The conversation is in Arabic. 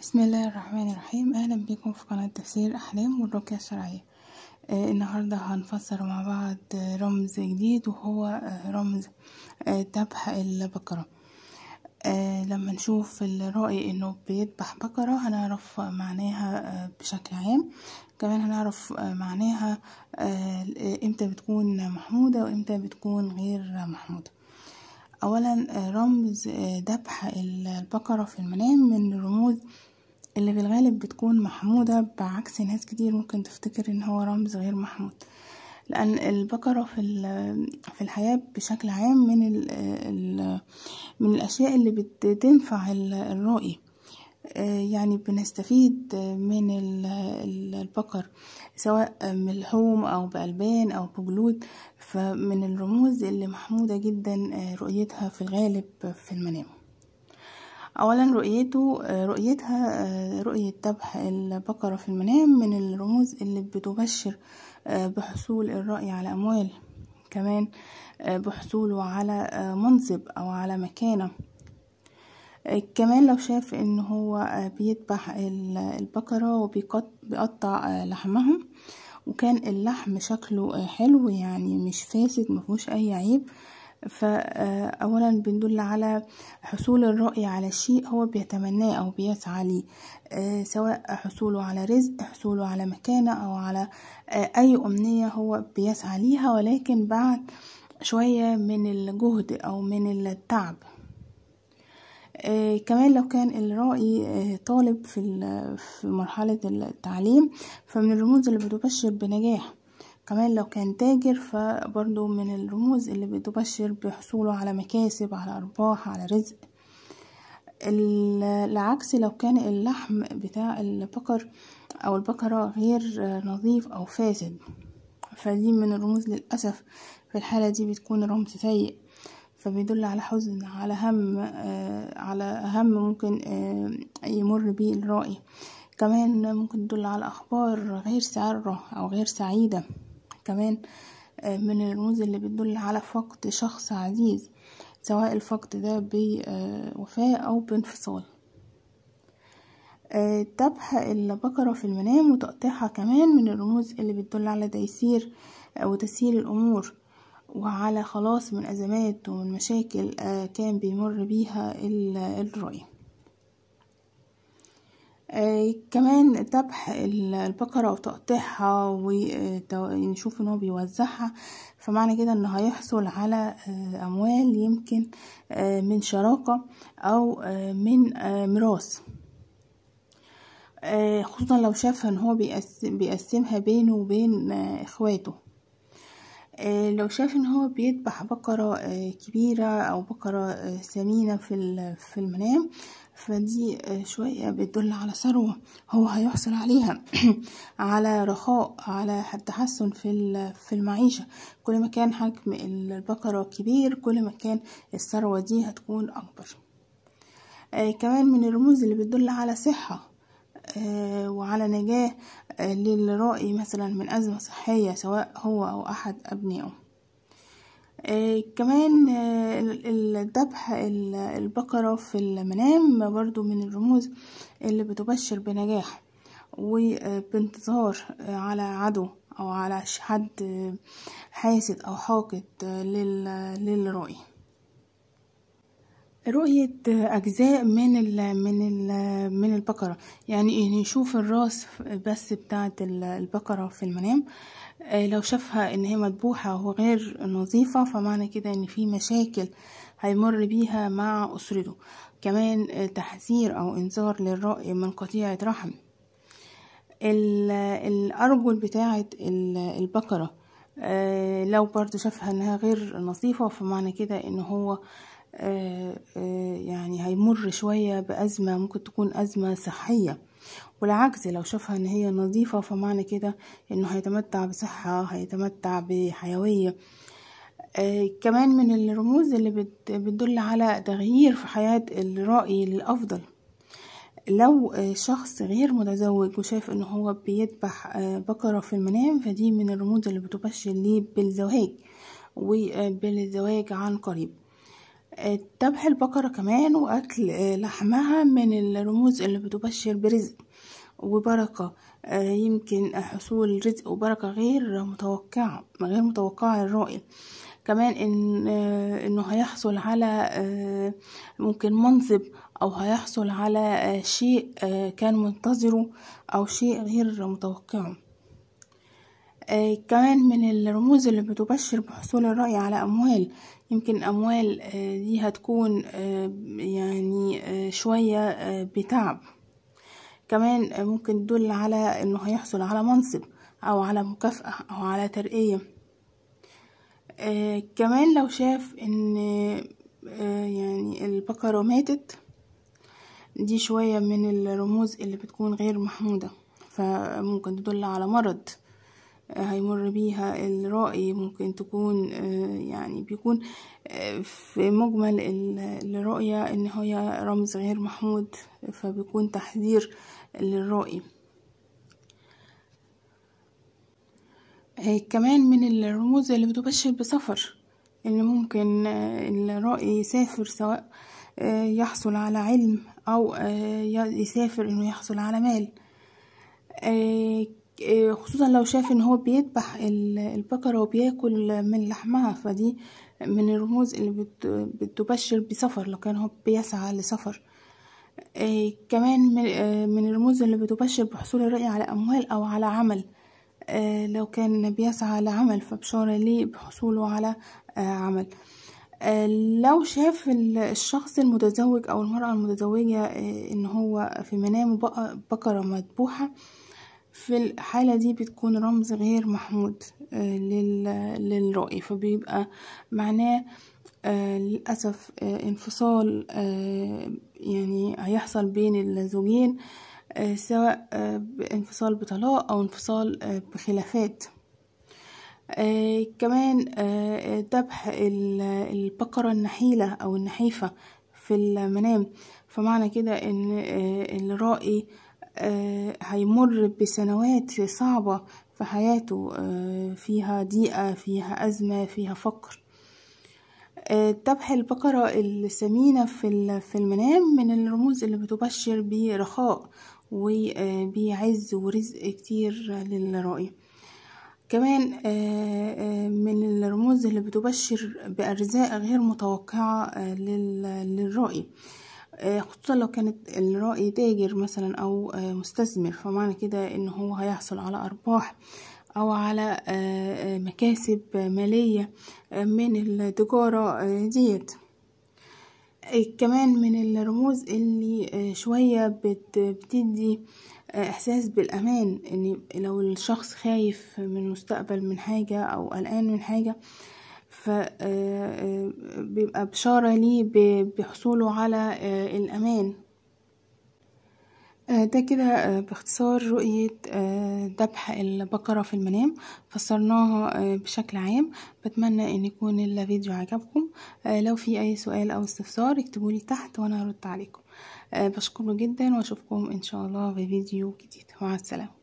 بسم الله الرحمن الرحيم اهلا بكم في قناة تفسير احلام والرقية الشرعية آه النهاردة هنفسر مع بعض رمز جديد وهو آه، رمز آه البقرة آه لما نشوف الرأي انه بيذبح بقرة هنعرف معناها آه بشكل عام كمان هنعرف آه معناها آه امتى بتكون محمودة وامتى بتكون غير محمودة اولا آه رمز آه، ذبح آه البقرة في المنام من رموز اللي في الغالب بتكون محمودة بعكس ناس كتير ممكن تفتكر ان هو رمز غير محمود لان البقرة في في الحياة بشكل عام من الـ الـ من الاشياء اللي بتنفع الرائي آه، يعني بنستفيد من البقر سواء من الحوم او بألبان او بجلود فمن الرموز اللي محمودة جدا آه، رؤيتها في الغالب في المنام اولا رؤيته رؤيتها رؤية ذبح البقرة في المنام من الرموز اللي بتبشر آه، بحصول الرأي على اموال كمان آه، بحصوله على آه، منصب او على مكانه كمان لو شاف ان هو بيذبح البقرة وبيقطع لحمها وكان اللحم شكله حلو يعني مش فاسد مفهوش اي عيب فأولا بندل على حصول الرأي على الشيء هو بيتمناه أو بيسعى ليه سواء حصوله على رزق حصوله على مكانة أو على أي أمنية هو بيسعى ليها ولكن بعد شوية من الجهد أو من التعب آه كمان لو كان الرأي آه طالب في, في مرحلة التعليم فمن الرموز اللي بتبشر بنجاح كمان لو كان تاجر فبرضو من الرموز اللي بتبشر بحصوله على مكاسب على أرباح على رزق العكس لو كان اللحم بتاع البقر أو البقرة غير نظيف أو فاسد فدي من الرموز للأسف في الحالة دي بتكون رمز سيء فبيدل على حزن على هم آه، على هم ممكن آه، يمر بيه الرائي كمان ممكن تدل على أخبار غير سارة أو غير سعيدة كمان آه، من الرموز اللي بتدل على فقد شخص عزيز سواء الفقد ده بوفاة أو بانفصال ذبح آه، البقرة في المنام وتقطيعها كمان من الرموز اللي بتدل على تيسير وتسهيل الأمور وعلى خلاص من أزمات ومن مشاكل آه، كان بيمر بيها الرأي آه، كمان ذبح البقرة وتقطيعها ونشوف آه، يعني ان هو بيوزعها فمعنى كده ان هيحصل على آه، اموال يمكن من شراكة او من ميراث خصوصا لو شاف ان هو بيقسمها بينه وبين اخواته آه، لو شاف ان هو بيذبح بقرة آه، كبيرة او بقرة سمينة آه، في في المنام فدي شوية بتدل على ثروة هو هيحصل عليها على رخاء على تحسن في في المعيشة كل ما كان حجم البقرة كبير كل ما كان الثروة دي هتكون أكبر كمان من الرموز اللي بتدل على صحة آه، وعلى نجاة آه، للرأي مثلا من أزمة صحية سواء هو أو أحد أبنائه آه، كمان الذبح البقرة في المنام برضو من الرموز اللي بتبشر بنجاح وبانتظار على عدو أو على حد حاسد أو حاقد للرأي رؤية أجزاء من ال من ال من البقرة يعني إيه؟ نشوف الراس بس بتاعة البقرة في المنام آه، لو شافها إن هي مذبوحة وغير نظيفة فمعنى كده إن في مشاكل هيمر بيها مع أسرته كمان آه، تحذير أو إنذار للرأي من قطيعة رحم الأرجل بتاعة البقرة آه، لو برضو شافها إنها غير نظيفة فمعنى كده إن هو آه، آه، يعني هيمر شوية بأزمة ممكن تكون أزمة صحية والعكس لو شافها ان هي نظيفة فمعنى كده انه هيتمتع بصحة هيتمتع بحيوية آه كمان من الرموز اللي بت بتدل على تغيير في حياة الرأي للأفضل لو آه شخص غير متزوج وشاف ان هو بيذبح آه بقرة في المنام فدي من الرموز اللي بتبشر ليه بالزواج وبالزواج آه، عن قريب ذبح البقرة كمان وأكل آه، لحمها من الرموز اللي بتبشر برزق وبركة آه، يمكن حصول رزق وبركة غير متوقعة غير متوقعة الرؤية كمان إن آه، إنه هيحصل على ممكن منصب أو هيحصل على شيء كان منتظره أو شيء غير متوقعه آه، كمان من الرموز اللي بتبشر بحصول الرأي على أموال يمكن أموال آه، دي هتكون آه، يعني شوية بتعب كمان ممكن تدل على إنه هيحصل على منصب أو على مكافأة أو على ترقية كمان لو شاف إن يعني البقرة ماتت دي شوية من الرموز اللي بتكون غير محمودة فممكن تدل على مرض هيمر بيها الرائي ممكن تكون آه، يعني بيكون آه، في مجمل الرؤية إن هي رمز غير محمود فبيكون تحذير للرأي آه، كمان من الرموز اللي بتبشر بسفر إن ممكن الرائي يسافر سواء يحصل على علم أو يسافر إنه يحصل على مال آه، خصوصا لو شاف ان هو بيذبح البقرة وبياكل من لحمها فدي من الرموز اللي بتبشر بسفر لو كان هو بيسعى لسفر آه، كمان آه، من الرموز اللي بتبشر بحصول الرأي على أموال أو على عمل لو كان بيسعى لعمل فبشارة ليه بحصوله على عمل لو شاف الشخص المتزوج أو المرأة المتزوجة إن هو في منامه بقرة مذبوحة في الحالة دي بتكون رمز غير محمود آه، للرأي فبيبقى معناه آه، للأسف آه، انفصال يعني هيحصل بين الزوجين سواء انفصال بطلاق أو انفصال بخلافات آه كمان آه ذبح البقرة النحيلة أو النحيفة في المنام فمعنى كده إن آه الرائي آه، هيمر بسنوات صعبة في حياته آه، فيها ضيقة فيها أزمة فيها فقر ذبح آه، البقرة السمينة في المنام من الرموز اللي بتبشر برخاء وبعز ورزق كتير للرائي كمان من الرموز اللي بتبشر بأرزاق غير متوقعة للرائي آه، خصوصا لو كانت الرأي تاجر مثلا أو آه، مستثمر فمعنى كده إن هو هيحصل على أرباح أو على آه، مكاسب مالية من التجارة ديت إيه، كمان من الرموز اللي شوية بتدي إحساس بالأمان إن لو الشخص خايف من المستقبل من حاجة أو قلقان من حاجة فبيبقى آه، آه، بشارة ليه بحصوله على آه، الأمان ده كده باختصار رؤية ذبح البقرة في المنام فسرناها بشكل عام بتمنى ان يكون الفيديو عجبكم لو في اي سؤال او استفسار اكتبولي تحت وانا هرد عليكم بشكركم جدا واشوفكم ان شاء الله في فيديو جديد مع السلامة